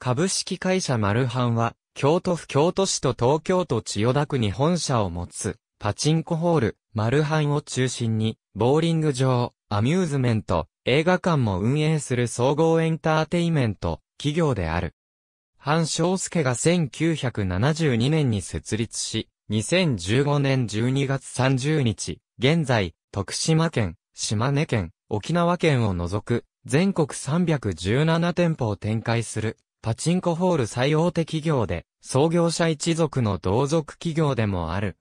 株式会社マルハンは、京都府京都市と東京都千代田区に本社を持つ、パチンコホール、マルハンを中心に、ボーリング場、アミューズメント、映画館も運営する総合エンターテイメント、企業である。ハン・ショウスケが1972年に設立し、2015年12月30日、現在、徳島県、島根県、沖縄県を除く、全国317店舗を展開する、パチンコホール最大手企業で、創業者一族の同族企業でもある。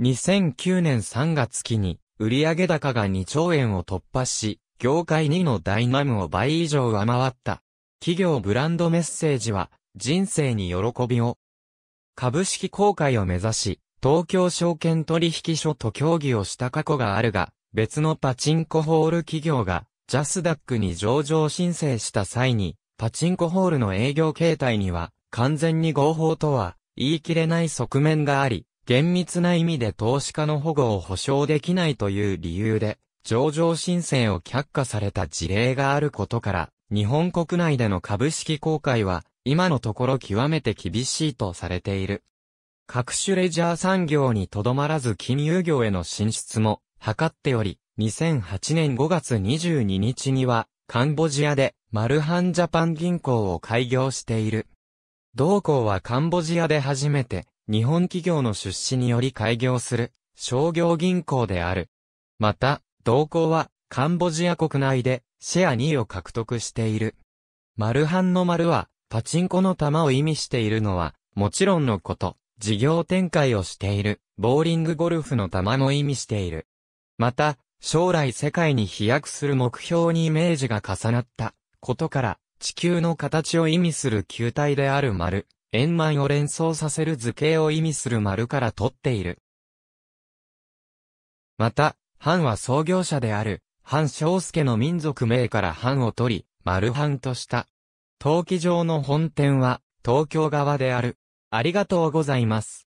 2009年3月期に、売上高が2兆円を突破し、業界2のダイナムを倍以上上回った。企業ブランドメッセージは、人生に喜びを。株式公開を目指し、東京証券取引所と協議をした過去があるが、別のパチンコホール企業が、ジャスダックに上場申請した際に、パチンコホールの営業形態には、完全に合法とは、言い切れない側面があり、厳密な意味で投資家の保護を保障できないという理由で、上場申請を却下された事例があることから、日本国内での株式公開は、今のところ極めて厳しいとされている。各種レジャー産業にとどまらず金融業への進出も図っており、2008年5月22日には、カンボジアでマルハンジャパン銀行を開業している。同行はカンボジアで初めて、日本企業の出資により開業する、商業銀行である。また、同行は、カンボジア国内で、シェア2位を獲得している。マルハンの丸は、パチンコの玉を意味しているのは、もちろんのこと、事業展開をしている、ボーリングゴルフの玉も意味している。また、将来世界に飛躍する目標にイメージが重なった、ことから、地球の形を意味する球体である丸、円満を連想させる図形を意味する丸から取っている。また、藩は創業者である、藩章介の民族名から藩を取り、丸藩とした。陶器場の本店は、東京側である。ありがとうございます。